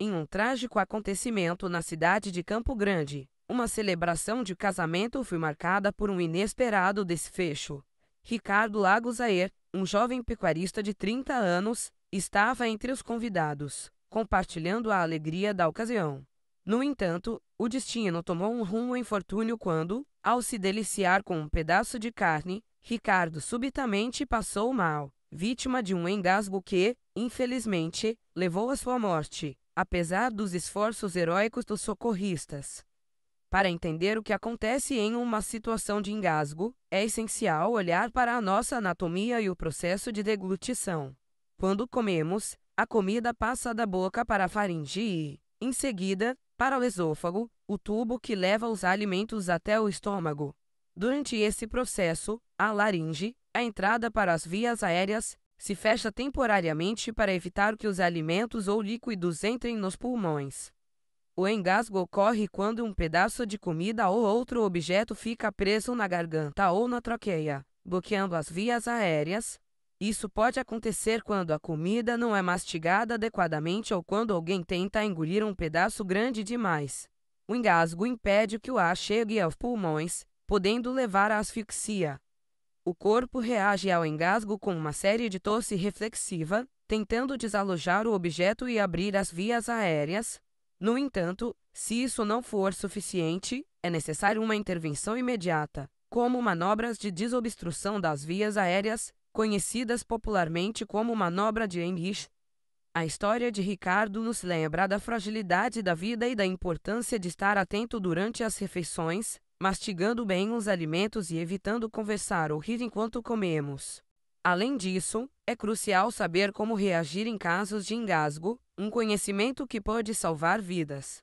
em um trágico acontecimento na cidade de Campo Grande, uma celebração de casamento foi marcada por um inesperado desfecho. Ricardo Lagos Aer, um jovem pecuarista de 30 anos, estava entre os convidados, compartilhando a alegria da ocasião. No entanto, o destino tomou um rumo infortúnio quando, ao se deliciar com um pedaço de carne, Ricardo subitamente passou mal, vítima de um engasgo que, infelizmente, levou à sua morte apesar dos esforços heróicos dos socorristas. Para entender o que acontece em uma situação de engasgo, é essencial olhar para a nossa anatomia e o processo de deglutição. Quando comemos, a comida passa da boca para a faringe e, em seguida, para o esôfago, o tubo que leva os alimentos até o estômago. Durante esse processo, a laringe, a entrada para as vias aéreas, se fecha temporariamente para evitar que os alimentos ou líquidos entrem nos pulmões. O engasgo ocorre quando um pedaço de comida ou outro objeto fica preso na garganta ou na troqueia, bloqueando as vias aéreas. Isso pode acontecer quando a comida não é mastigada adequadamente ou quando alguém tenta engolir um pedaço grande demais. O engasgo impede que o ar chegue aos pulmões, podendo levar à asfixia o corpo reage ao engasgo com uma série de tosse reflexiva, tentando desalojar o objeto e abrir as vias aéreas. No entanto, se isso não for suficiente, é necessário uma intervenção imediata, como manobras de desobstrução das vias aéreas, conhecidas popularmente como manobra de Heinrich. A história de Ricardo nos lembra da fragilidade da vida e da importância de estar atento durante as refeições, mastigando bem os alimentos e evitando conversar ou rir enquanto comemos. Além disso, é crucial saber como reagir em casos de engasgo, um conhecimento que pode salvar vidas.